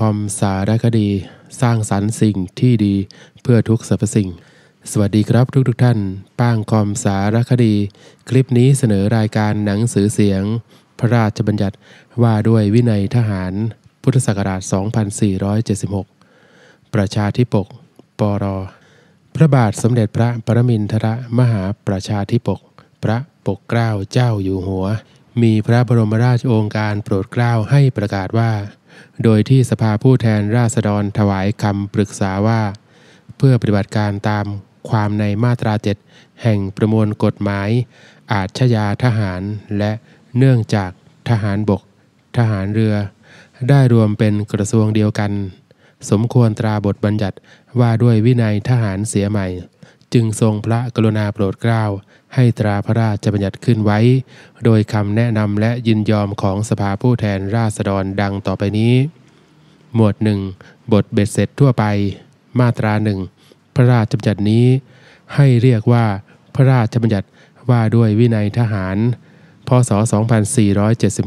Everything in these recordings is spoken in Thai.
คอมสารคดี สร้างสรรค์สิ่งที่ดีเพื่อทุกสรรพสิ่ง สวัสดีครับทุกทุกท่านป้างคอมสารคดี คลิปนี้เสนอรายการหนังสือเสียงพระราชบัญญัติว่าด้วยวินัยทหารพุทธศักราช 2476 ประชาธิปกปรพระบาทสมเด็จพระปรมินทรมหาประชาธิปก พระปกเกล้าเจ้าอยู่หัว มีพระบรมราชโองการโปรดเกล้าให้ประกาศว่าโดยที่สภาผู้แทนราษฎรถวายคำปรึกษาว่า เพื่อปฏิบัติการตามความในมาตราเจ็ดแห่งประมวลกฎหมาย อาชญาทหารและเนื่องจากทหารบก ทหารเรือ ได้รวมเป็นกระทรวงเดียวกัน สมควรตราบทบัญญัติว่าด้วยวินัยทหารเสียใหม่ จึงทรงพระกรุณาโปรดเกล้าให้ตราพระราชบัญญัติขึ้นไว้ โดยคำแนะนำและยินยอมของสภาผู้แทนราษฎรดังต่อไปนี้ หมวดหนึ่งบทเบ็ดเสร็จทั่วไป มาตราหนึ่งพระราชบัญญัตินี้ให้เรียกว่าพระราชบัญญัติว่าด้วยวินัยทหาร พศ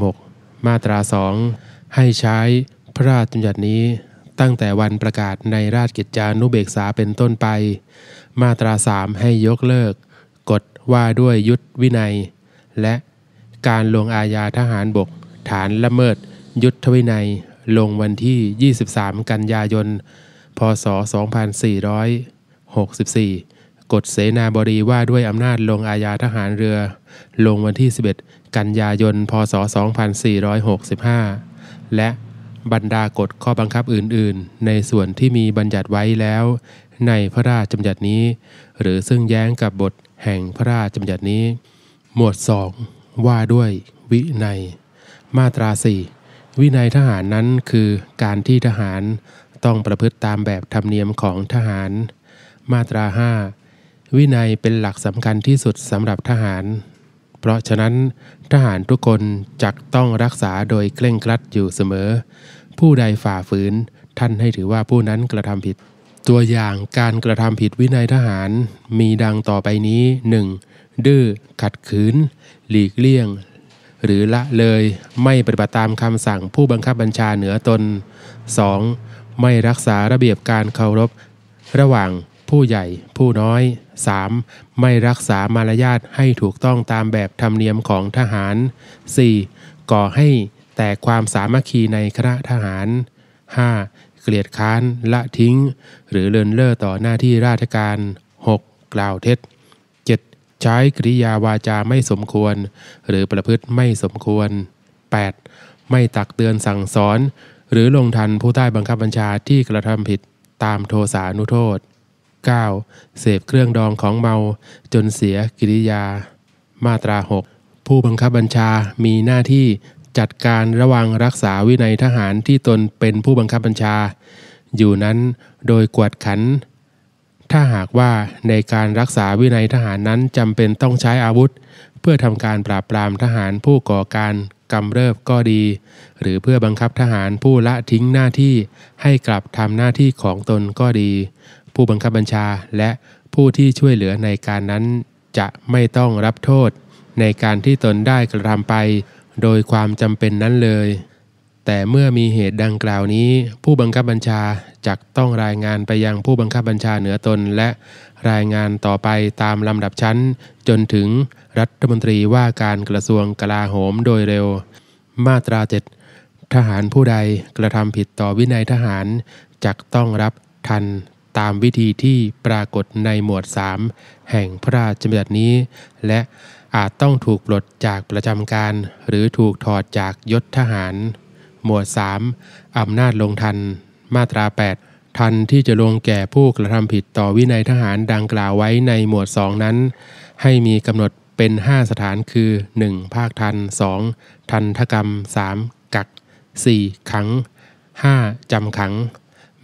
2476 มาตราสองให้ใช้พระราชบัญญัตินี้ ตั้งแต่วันประกาศในราชกิจจานุเบกษาเป็นต้นไป มาตราสามให้ยกเลิกว่าด้วยยุทธวินัย และการลงอาญาทหารบก ฐานละเมิด ยุทธวินัย ลงวันที่ 23 กันยายน พศ2464กฎเสนาบดีว่าด้วยอำนาจลงอาญาทหารเรือ ลงวันที่ 11 กันยายน พศ2465และบรรดากฎข้อบังคับอื่นๆ ในส่วนที่มีบัญญัติไว้แล้ว ในพระราชบัญญัตินี้ หรือซึ่งแย้งกับบทแห่งพระราชบัญญัตินี้ หมวดสองว่าด้วยวินัย มาตราสี่วินัยทหารนั้นคือการที่ทหารต้องประพฤติตามแบบธรรมเนียมของทหาร มาตราห้าวินัยเป็นหลักสำคัญที่สุดสำหรับทหาร เพราะฉะนั้นทหารทุกคนจักต้องรักษาโดยเคร่งครัดอยู่เสมอ ผู้ใดฝ่าฝืนท่านให้ถือว่าผู้นั้นกระทำผิดตัวอย่างการกระทำผิดวินัยทหารมีดังต่อไปนี้ 1. ดื้อขัดขืน หลีกเลี่ยง หรือละเลยไม่ปฏิบัติตามคำสั่งผู้บังคับบัญชาเหนือตน 2. ไม่รักษาระเบียบการเคารพ ระหว่างผู้ใหญ่ผู้น้อย 3. ไม่รักษามารยาทให้ถูกต้องตามแบบธรรมเนียมของทหาร 4. ก่อให้แต่ความสามัคคีในคณะทหาร 5. เกลียดค้านละทิ้งหรือเลินเล่อต่อหน้าที่ราชการ 6. กล่าวเท็จ 7. ใช้กริยาวาจาไม่สมควร หรือประพฤติไม่สมควร 8. ไม่ตักเตือนสั่งสอน หรือลงทันผู้ใต้บังคับบัญชาที่กระทำผิดตามโทสานุโทษ 9. เสพเครื่องดองของเมาจนเสียกิริยา มาตรา 6 ผู้บังคับบัญชามีหน้าที่จัดการระวังรักษาวินัยทหารที่ตนเป็นผู้บังคับบัญชา อยู่นั้นโดยกวดขัน ถ้าหากว่าในการรักษาวินัยทหารนั้นจำเป็นต้องใช้อาวุธเพื่อทำการปราบปรามทหารผู้ก่อการกำเริบก็ดี หรือเพื่อบังคับทหารผู้ละทิ้งหน้าที่ให้กลับทำหน้าที่ของตนก็ดี ผู้บังคับบัญชาและผู้ที่ช่วยเหลือในการนั้นจะไม่ต้องรับโทษ ในการที่ตนได้กระทำไปโดยความจำเป็นนั้นเลย แต่เมื่อมีเหตุดังกล่าวนี้ ผู้บังคับบัญชาจักต้องรายงานไปยังผู้บังคับบัญชาเหนือตนและรายงานต่อไปตามลำดับชั้น จนถึงรัฐมนตรีว่าการกระทรวงกลาโหมโดยเร็ว มาตราเจ็ดทหารผู้ใดกระทำผิดต่อวินัยทหารจักต้องรับทันตามวิธีที่ปรากฏในหมวด3แห่งพระราชบัญญัตินี้และอาจต้องถูกปลดจากประจำการ หรือถูกถอดจากยศทหาร หมวด 3 อำนาจลงทัน มาตรา 8 ทันที่จะลงแก่ผู้กระทำผิดต่อวินัยทหารดังกล่าวไว้ในหมวด 2 นั้น ให้มีกำหนดเป็น 5 สถานคือ 1. ภาคทัน 2. ทันทกรรม 3. กัก 4. ขัง 5. จำขัง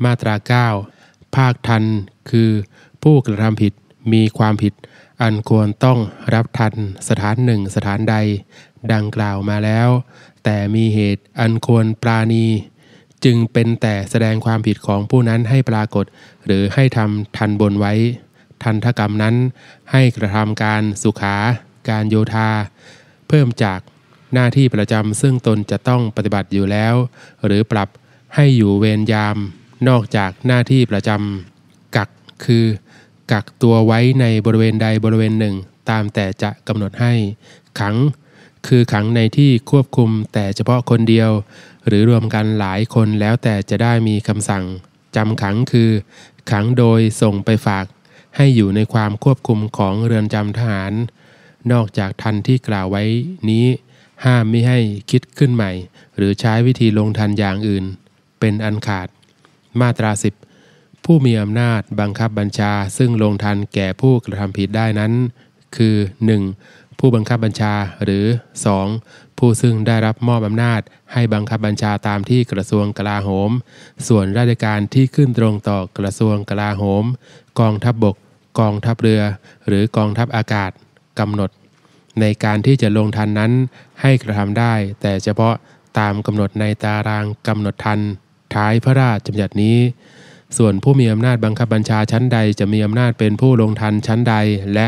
มาตรา 9 ภาคทันคือ ผู้กระทำผิดมีความผิดอันควรต้องรับทันสถานหนึ่งสถานใดดังกล่าวมาแล้ว แต่มีเหตุอันควรปราณี จึงเป็นแต่แสดงความผิดของผู้นั้นให้ปรากฏ หรือให้ทำทันบนไว้ ทันทกรรมนั้นให้กระทำการสุขา การโยธา เพิ่มจากหน้าที่ประจำซึ่งตนจะต้องปฏิบัติอยู่แล้ว หรือปรับให้อยู่เวรยาม นอกจากหน้าที่ประจำกักคือกักตัวไว้ในบริเวณใดบริเวณหนึ่ง ตามแต่จะกำหนดให้ขัง คือขังในที่ควบคุมแต่เฉพาะคนเดียว หรือรวมกันหลายคนแล้วแต่จะได้มีคำสั่งจำขังคือ ขังโดยส่งไปฝากให้อยู่ในความควบคุมของเรือนจำทหารนอกจากทันที่กล่าวไว้นี้ห้ามไม่ให้คิดขึ้นใหม่ หรือใช้วิธีลงทันอย่างอื่น เป็นอันขาดมาตราผู้มีอำนาจบังคับบัญชาซึ่งลงทันแก่ผู้กระทำผิดได้นั้น คือ 1. ผู้บังคับบัญชาหรือ 2. ผู้ซึ่งได้รับมอบอำนาจให้บังคับบัญชาตามที่กระทรวงกลาโหม ส่วนราชการที่ขึ้นตรงต่อกระทรวงกลาโหม กองทัพบบกกองทัพเรือหรือกองทัพอากาศกำหนด ในการที่จะลงทันนั้นให้กระทำได้ แต่เฉพาะตามกำหนดในตารางกำหนดทันท้ายพระราชบัญญัตินี้ส่วนผู้มีอำนาจบังคับบัญชาชั้นใดจะมีอำนาจเป็นผู้ลงทันชั้นใดและ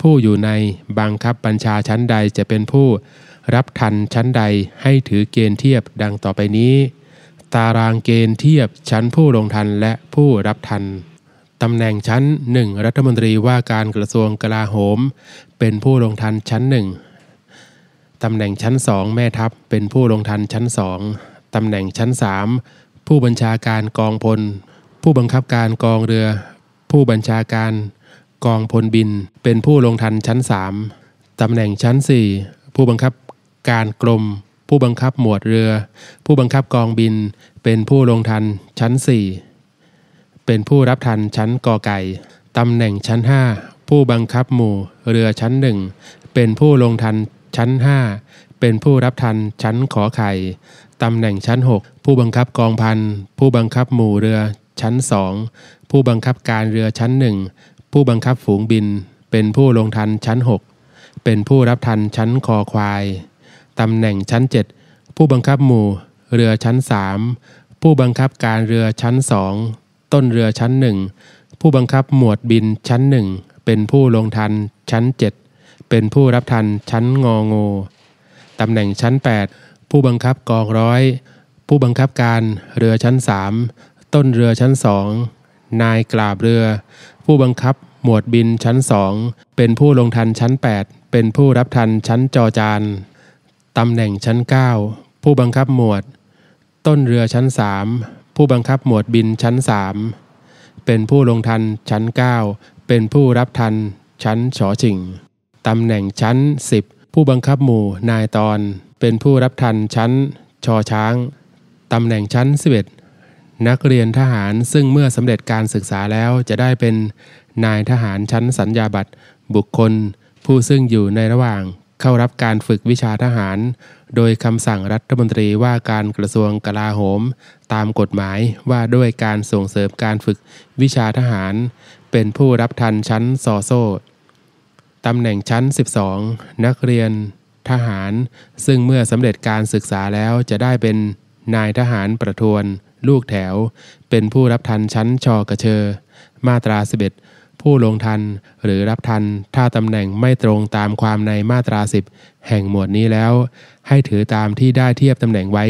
ผู้อยู่ในบังคับบัญชาชั้นใดจะเป็นผู้รับทันชั้นใดให้ถือเกณฑ์เทียบดังต่อไปนี้ ตารางเกณฑ์เทียบชั้นผู้ลงทันและผู้รับทันตำแหน่งชั้น 1 รัฐมนตรีว่าการกระทรวงกลาโหม เป็นผู้ลงทันชั้น 1ตำแหน่งชั้น 2 แม่ทัพเป็นผู้ลงทันชั้น2ตำแหน่งชั้น3ผู้บัญชาการกองพลผู้บังคับการกองเรือ ผู้บัญชาการกองพลบิน เป็นผู้ลงทันชั้น3ตำแหน่งชั้น 4 ผู้บังคับการกรม ผู้บังคับหมวดเรือ ผู้บังคับกองบิน เป็นผู้ลงทันชั้น 4 เป็นผู้รับทันชั้นกอไก่ ตำแหน่งชั้น 5 ผู้บังคับหมู่เรือชั้น1เป็นผู้ลงทันชั้น 5 เป็นผู้รับทันชั้นขอไข่ ตำแหน่งชั้น 6 ผู้บังคับกองพัน ผู้บังคับหมู่เรือชั้นสองผู้บังคับการเรือชั้นหนึ่ง ผู้บังคับฝูงบิน เป็นผู้ลงทันชั้น 6 เป็นผู้รับทันชั้นคอควาย ตำแหน่งชั้น 7 ผู้บังคับหมู่ เรือชั้น 3 ผู้บังคับการเรือชั้นสอง ต้นเรือชั้นหนึ่ง ผู้บังคับหมวดบินชั้นหนึ่ง เป็นผู้ลงทันชั้น 7 เป็นผู้รับทันชั้นงองูตำแหน่งชั้น 8 ผู้บังคับกองร้อย ผู้บังคับการเรือชั้น3ต้นเรือชั้นสอง นายกราบเรือ ผู้บังคับหมวดบินชั้นสอง เป็นผู้ลงทันชั้น 8 เป็นผู้รับทันชั้นจอจาน ตำแหน่งชั้น 9 ผู้บังคับหมวด ต้นเรือชั้น 3 ผู้บังคับหมวดบินชั้น 3 เป็นผู้ลงทันชั้น 9 เป็นผู้รับทันชั้นฉอชิง ตำแหน่งชั้น 10 ผู้บังคับหมู่นายตอน เป็นผู้รับทันชั้นชอช้าง ตำแหน่งชั้น11นักเรียนทหารซึ่งเมื่อสำเร็จการศึกษาแล้วจะได้เป็น นายทหารชั้นสัญญาบัตรบุคคล ผู้ซึ่งอยู่ในระหว่างเข้ารับการฝึกวิชาทหาร โดยคำสั่งรัฐมนตรีว่าการกระทรวงกลาโหม ตามกฎหมายว่าด้วยการส่งเสริมการฝึกวิชาทหาร เป็นผู้รับทันชั้นซอโซตำแหน่งชั้น 12 นักเรียน ทหาร ซึ่งเมื่อสำเร็จการศึกษาแล้วจะได้เป็นนายทหารประทวนลูกแถวเป็นผู้รับทันชั้นชอกระเชอมาตราสิบเอ็ดผู้ลงทันหรือรับทันถ้าตำแหน่งไม่ตรงตามความในมาตราสิบแห่งหมวดนี้แล้ว ให้ถือตามที่ได้เทียบตำแหน่งไว้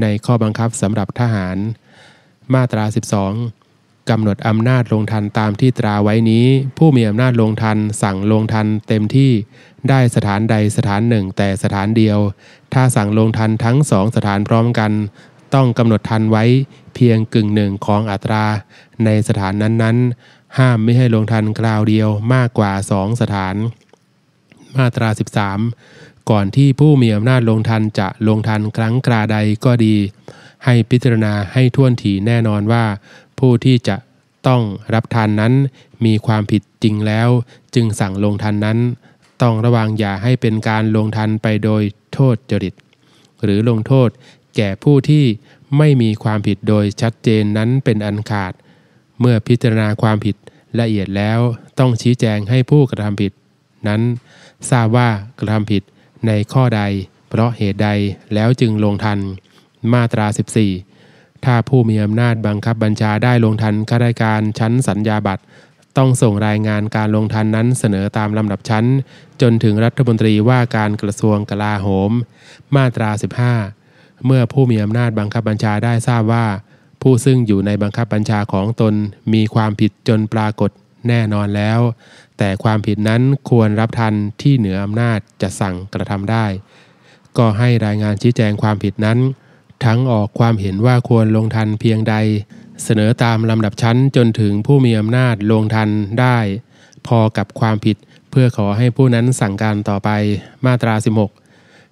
ในข้อบังคับสำหรับทหาร มาตรา 12 กำหนดอำนาจลงทันตามที่ตราไว้นี้ ผู้มีอำนาจลงทัน สั่งลงทันเต็มที่ได้สถานใดสถานหนึ่งแต่สถานเดียว ถ้าสั่งลงทันทั้งสองสถานพร้อมกันต้องกำหนดทันไว้เพียงกึ่งหนึ่งของอัตรา ในสถานนั้นๆ ห้ามไม่ให้ลงทันคราวเดียวมากกว่า2สถาน มาตรา 13 ก่อนที่ผู้มีอำนาจลงทันจะลงทันครั้งกราใดก็ดี ให้พิจารณาให้ท่วนถีแน่นอนว่า ผู้ที่จะต้องรับทานนั้นมีความผิดจริงแล้ว จึงสั่งลงทันนั้น ต้องระวังอย่าให้เป็นการลงทันไปโดยโทษจริต หรือลงโทษแก่ผู้ที่ไม่มีความผิดโดยชัดเจนนั้นเป็นอันขาด เมื่อพิจารณาความผิดละเอียดแล้วต้องชี้แจงให้ผู้กระทำผิด นั้น ทราบว่ากระทำผิดในข้อใดเพราะเหตุใดแล้วจึงลงทัน มาตรา 14 ถ้าผู้มีอำนาจบังคับบัญชาได้ลงทันข้าราชการชั้นสัญญาบัตรต้องส่งรายงานการลงทันนั้นเสนอตามลำดับชั้น จนถึงรัฐมนตรีว่าการกระทรวงกลาโหม มาตรา15เมื่อผู้มีอำนาจบังคับบัญชาได้ทราบว่า ผู้ซึ่งอยู่ในบังคับบัญชาของตนมีความผิดจนปรากฏแน่นอนแล้ว แต่ความผิดนั้นควรรับทันที่เหนืออำนาจจะสั่งกระทำได้ ก็ให้รายงานชี้แจงความผิดนั้น ทั้งออกความเห็นว่าควรลงทันเพียงใด เสนอตามลำดับชั้นจนถึงผู้มีอำนาจลงทันได้ พอกับความผิดเพื่อขอให้ผู้นั้นสั่งการต่อไปมาตรา16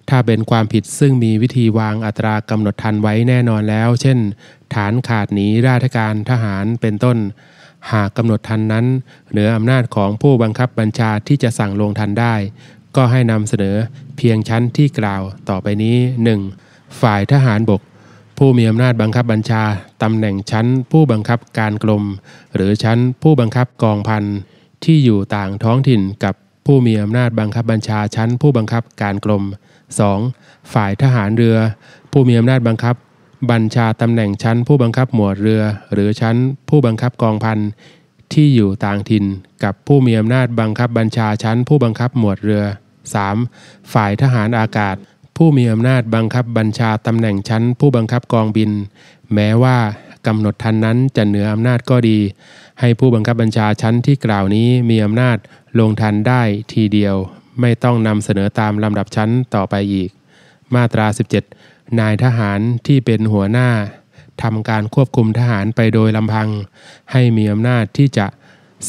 ถ้าเป็นความผิดซึ่งมีวิธีวางอัตรากำหนดทันไว้แน่นอนแล้ว เช่น ฐานขาดหนีราชการ ทหาร เป็นต้น หากกำหนดทันนั้น เหนืออำนาจของผู้บังคับบัญชาที่จะสั่งลงทันได้ ก็ให้นำเสนอเพียงชั้นที่กล่าว ต่อไปนี้ 1. ฝ่ายทหารบก ผู้มีอำนาจบังคับบัญชาตำแหน่งชั้นผู้บังคับการกลมหรือชั้นผู้บังคับกองพันที่อยู่ต่างท้องถิ่นกับผู้มีอำนาจบังคับบัญชาชั้น ผู้บังคับการกลม 2. ฝ่ายทหารเรือ ผู้มีอำนาจบังคับ บัญชาตำแหน่งชั้น ผู้บังคับหมวดเรือ หรือชั้นผู้บังคับกองพันที่อยู่ต่างถิ่นกับผู้มีอำนาจบังคับบัญชาชั้น ผู้บังคับหมวดเรือ 3. ฝ่ายทหารอากาศ ผู้มีอำนาจบังคับบัญชาตำแหน่งชั้น ผู้บังคับกองบิน แม้ว่ากำหนดทันนั้นจะเหนืออำนาจก็ดี ให้ผู้บังคับบัญชาชั้นที่กล่าวนี้มีอำนาจลงทันได้ทีเดียวไม่ต้องนำเสนอตามลำดับชั้นต่อไปอีก มาตรา 17 นายทหารที่เป็นหัวหน้าทำการควบคุมทหารไปโดยลำพัง ให้มีอำนาจที่จะ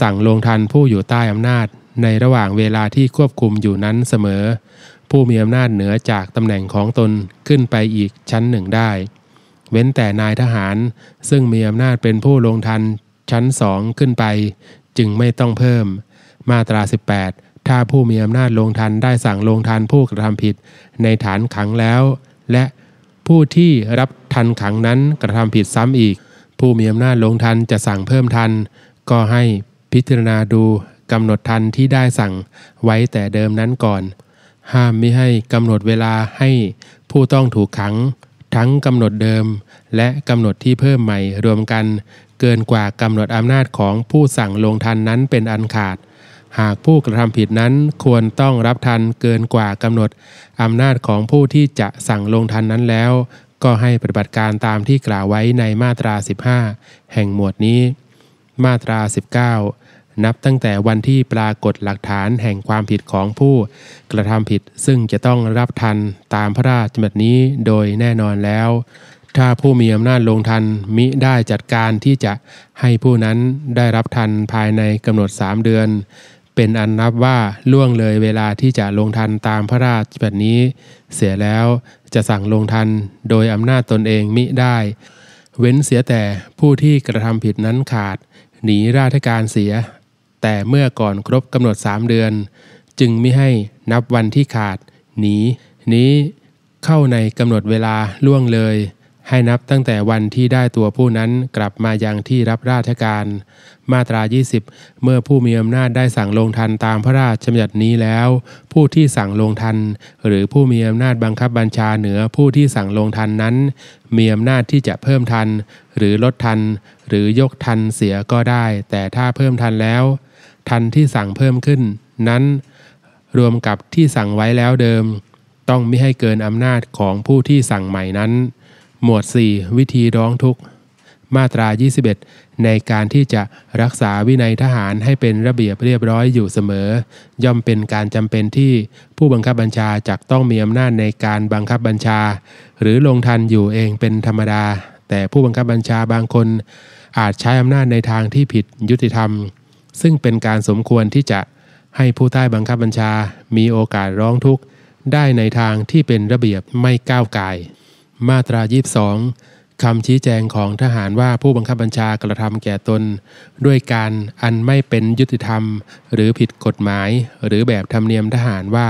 สั่งลงทันผู้อยู่ใต้อำนาจในระหว่างเวลาที่ควบคุมอยู่นั้นเสมอ ผู้มีอำนาจเหนือจากตำแหน่งของตนขึ้นไปอีกชั้นหนึ่งได้ เว้นแต่นายทหารซึ่งมีอำนาจเป็นผู้ลงทันชั้นสองขึ้นไป จึงไม่ต้องเพิ่ม มาตรา 18ถ้าผู้มีอำนาจลงทันได้สั่งลงทันผู้กระทำผิดในฐานขังแล้ว และผู้ที่รับทันขังนั้นกระทำผิดซ้ำอีก ผู้มีอำนาจลงทันจะสั่งเพิ่มทัน ก็ให้พิจารณาดูกำหนดทันที่ได้สั่งไว้แต่เดิมนั้นก่อน ห้ามไม่ให้กำหนดเวลาให้ผู้ต้องถูกขังทั้งกำหนดเดิมและกำหนดที่เพิ่มใหม่รวมกันเกินกว่ากำหนดอำนาจของผู้สั่งลงทันนั้นเป็นอันขาดหากผู้กระทำผิดนั้นควรต้องรับทันเกินกว่ากำหนด อำนาจของผู้ที่จะสั่งลงทันนั้นแล้ว ก็ให้ปฏิบัติการตามที่กล่าวไว้ในมาตรา 15 แห่งหมวดนี้ มาตรา 19 นับตั้งแต่วันที่ปรากฏหลักฐานแห่งความผิดของผู้ กระทำผิดซึ่งจะต้องรับทันตามพระราชบัญญัตินี้โดยแน่นอนแล้ว ถ้าผู้มีอำนาจลงทันมิได้จัดการที่จะให้ผู้นั้นได้รับทันภายในกำหนด3เดือนเป็นอันนับว่าล่วงเลยเวลาที่จะลงทันตามพระราชบัญนี้ เสียแล้วจะสั่งลงทันโดยอำนาจตนเองมิได้ เว้นเสียแต่ผู้ที่กระทำผิดนั้นขาดหนีราชการเสีย แต่เมื่อก่อนครบกำหนดสามเดือน จึงไม่ให้นับวันที่ขาดหนีนี้เข้าในกำหนดเวลาล่วงเลยให้นับตั้งแต่วันที่ได้ตัวผู้นั้นกลับมายังที่รับราชการ มาตรา20 เมื่อผู้มีอำนาจได้สั่งลงทันตามพระราชบัญญัตินี้แล้ว ผู้ที่สั่งลงทัน หรือผู้มีอำนาจบังคับบัญชาเหนือผู้ที่สั่งลงทันนั้น มีอำนาจที่จะเพิ่มทันหรือลดทันหรือยกทันเสียก็ได้ แต่ถ้าเพิ่มทันแล้ว ทันที่สั่งเพิ่มขึ้น นั้น รวมกับที่สั่งไว้แล้วเดิม ต้องไม่ให้เกินอำนาจของผู้ที่สั่งใหม่นั้นหมวด 4 วิธีร้องทุกข์มาตรา 21 ในการที่จะรักษาวินัยทหารให้เป็นระเบียบเรียบร้อยอยู่เสมอ ย่อมเป็นการจำเป็นที่ผู้บังคับบัญชาจักต้องมีอำนาจในการบังคับบัญชา หรือลงทันอยู่เองเป็นธรรมดา แต่ผู้บังคับบัญชาบางคน อาจใช้อำนาจในทางที่ผิดยุติธรรม ซึ่งเป็นการสมควรที่จะให้ผู้ใต้บังคับบัญชามีโอกาสร้องทุกข์ได้ในทางที่เป็นระเบียบไม่ก้าวไก่มาตรา22คำชี้แจงของทหารว่าผู้บังคับบัญชากระทำแก่ตน ด้วยการอันไม่เป็นยุติธรรม หรือผิดกฎหมายหรือแบบธรรมเนียมทหารว่า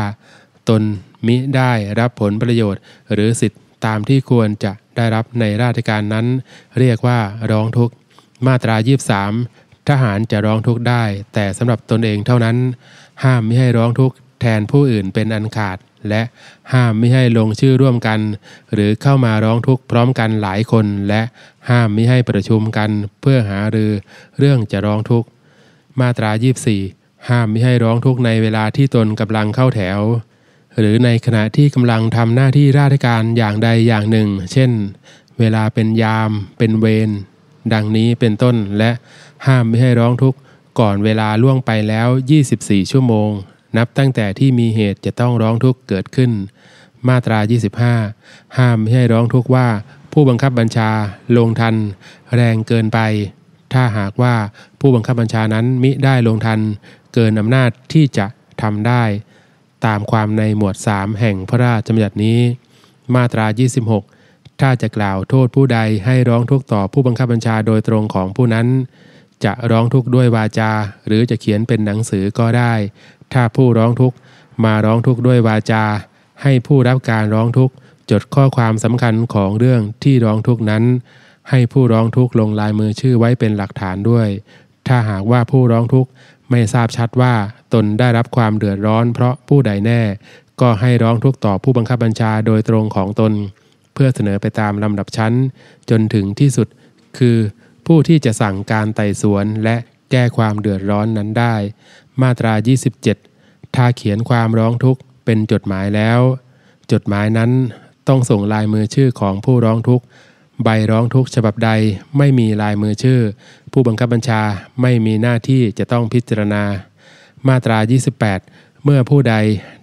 ตนมิได้รับผลประโยชน์ หรือสิทธิตามที่ควรจะได้รับในราชการนั้น เรียกว่าร้องทุกข์มาตรา23ทหารจะร้องทุกข์ได้ แต่สำหรับตนเองเท่านั้น ห้ามไม่ให้ร้องทุกข์แทนผู้อื่นเป็นอันขาดและห้ามไม่ให้ลงชื่อร่วมกัน หรือเข้ามาร้องทุกข์พร้อมกันหลายคนและห้ามไม่ให้ประชุมกันเพื่อหารือเรื่องจะร้องทุกข์ มาตรา 24 ห้ามไม่ให้ร้องทุกข์ในเวลาที่ตนกำลังเข้าแถว หรือในขณะที่กำลังทำหน้าที่ราชการอย่างใดอย่างหนึ่ง เช่น เวลาเป็นยามเป็นเวรดังนี้เป็นต้นและห้ามไม่ให้ร้องทุกข์ก่อนเวลาล่วงไปแล้ว 24 ชั่วโมงนับตั้งแต่ที่มีเหตุจะต้องร้องทุกข์เกิดขึ้น มาตรา 25 ห้ามไม่ให้ร้องทุกข์ว่าผู้บังคับบัญชาลงทัน แรงเกินไป ถ้าหากว่าผู้บังคับบัญชานั้นมิได้ลงทัน เกินอำนาจที่จะทำได้ ตามความในหมวด 3แห่งพระราชบัญญัตินี้ มาตรา 26 ถ้าจะกล่าวโทษผู้ใดให้ร้องทุกข์ต่อผู้บังคับบัญชาโดยตรงของผู้นั้นจะร้องทุกข์ด้วยวาจาหรือจะเขียนเป็นหนังสือก็ได้ ถ้าผู้ร้องทุกข์ มาร้องทุกข์ด้วยวาจา ให้ผู้รับการร้องทุกข์จดข้อความสำคัญของเรื่องที่ร้องทุกข์นั้น ให้ผู้ร้องทุกข์ลงลายมือชื่อไว้เป็นหลักฐานด้วย ถ้าหากว่าผู้ร้องทุกข์ ไม่ทราบชัดว่าตนได้รับความเดือดร้อนเพราะผู้ใดแน่ ก็ให้ร้องทุกข์ต่อผู้บังคับบัญชาโดยตรงของตน เพื่อเสนอไปตามลำดับชั้น จนถึงที่สุดคือผู้ที่จะสั่งการไต่สวนและแก้ความเดือดร้อนนั้นได้ มาตรา 27 ถ้าเขียนความร้องทุกข์เป็นจดหมายแล้วจดหมายนั้นต้องส่งลายมือชื่อของผู้ร้องทุกข์ใบร้องทุกข์ฉบับใดไม่มีลายมือชื่อ ผู้บังคับบัญชาไม่มีหน้าที่จะต้องพิจารณา มาตรา 28 เมื่อผู้ใด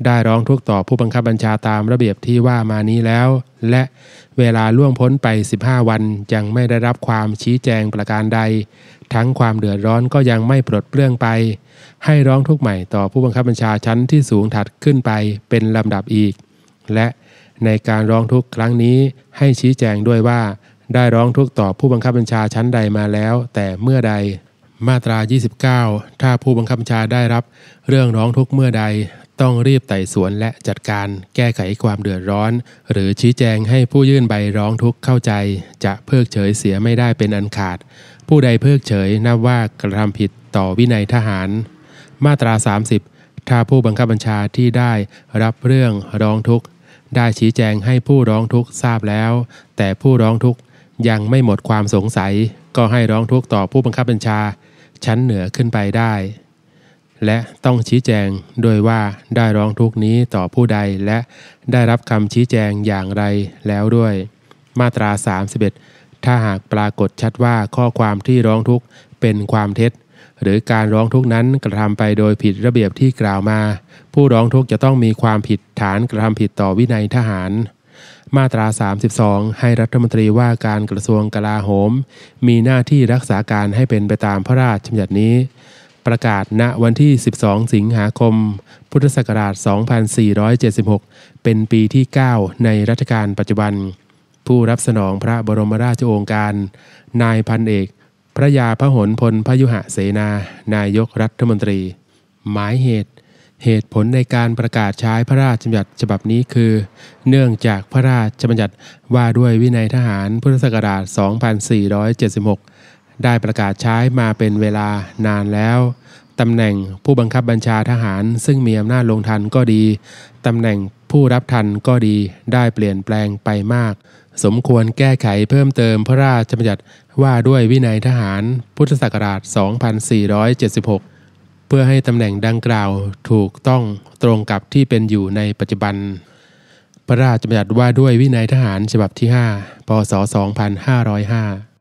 ได้ร้องทุกข์ต่อผู้บังคับบัญชาตามระเบียบที่ว่ามานี้แล้ว และเวลาล่วงพ้นไป 15 วันยังไม่ได้รับความชี้แจงประการใด ทั้งความเดือดร้อนก็ยังไม่ปลดเปลื้องไป ให้ร้องทุกข์ใหม่ต่อผู้บังคับบัญชาชั้นที่สูงถัดขึ้นไปเป็นลำดับอีก และในการร้องทุกข์ครั้งนี้ให้ชี้แจงด้วยว่าได้ร้องทุกข์ต่อผู้บังคับบัญชาชั้นใดมาแล้ว แต่เมื่อใดมาตรา 29 ถ้าผู้บังคับบัญชาได้รับ เรื่องร้องทุกเมื่อใด ต้องรีบไต่สวนและจัดการแก้ไขความเดือดร้อน หรือชี้แจงให้ผู้ยื่นใบร้องทุกข์เข้าใจ จะเพิกเฉยเสียไม่ได้เป็นอันขาด ผู้ใดเพิกเฉยนับว่ากระทำผิดต่อวินัยทหาร มาตรา 30 ถ้าผู้บังคับบัญชาที่ได้รับเรื่องร้องทุกข์ได้ชี้แจงให้ผู้ร้องทุกข์ทราบแล้ว แต่ผู้ร้องทุกข์ยังไม่หมดความสงสัย ก็ให้ร้องทุกข์ต่อผู้บังคับบัญชาชั้นเหนือขึ้นไปได้ และต้องชี้แจงโดยว่าได้ร้องทุกนี้ต่อผู้ใดและได้รับคำชี้แจงอย่างไรแล้วด้วย มาตรา31ถ้าหากปรากฏชัดว่าข้อความที่ร้องทุกเป็นความเท็จ หรือการร้องทุกนั้นกระทำไปโดยผิดระเบียบที่กล่าวมา ผู้ร้องทุกจะต้องมีความผิดฐานกระทำผิดต่อวินัยทหารมาตรา 32 ให้รัฐมนตรีว่าการกระทรวงกลาโหม มีหน้าที่รักษาการให้เป็นไปตามพระราชบัญญัตินี้ ประกาศณวันที่ 12 สิงหาคม พุทธศักราช 2476 เป็นปีที่ 9 ในรัชกาลปัจจุบัน ผู้รับสนองพระบรมราชโองการ นายพันเอก พระยาพระหนพลพยุหะเสนา นายกรัฐมนตรี หมายเหตุเหตุผลในการประกาศใช้พระราชบัญญัติฉบับนี้คือเนื่องจากพระราชบัญญัติว่าด้วยวินัยทหารพุทธศักราช 2476 ได้ประกาศใช้มาเป็นเวลานานแล้ว ตำแหน่งผู้บังคับบัญชาทหารซึ่งมีอำนาจลงทันก็ดี ตำแหน่งผู้รับทันก็ดีได้เปลี่ยนแปลงไปมาก สมควรแก้ไขเพิ่มเติมพระราชบัญญัติว่าด้วยวินัยทหาร พุทธศักราช 2476เพื่อให้ตำแหน่งดังกล่าวถูกต้องตรงกับที่เป็นอยู่ในปัจจุบัน พระราชบัญญัติว่าด้วยวินัยทหารฉบับที่ 5พศ 2505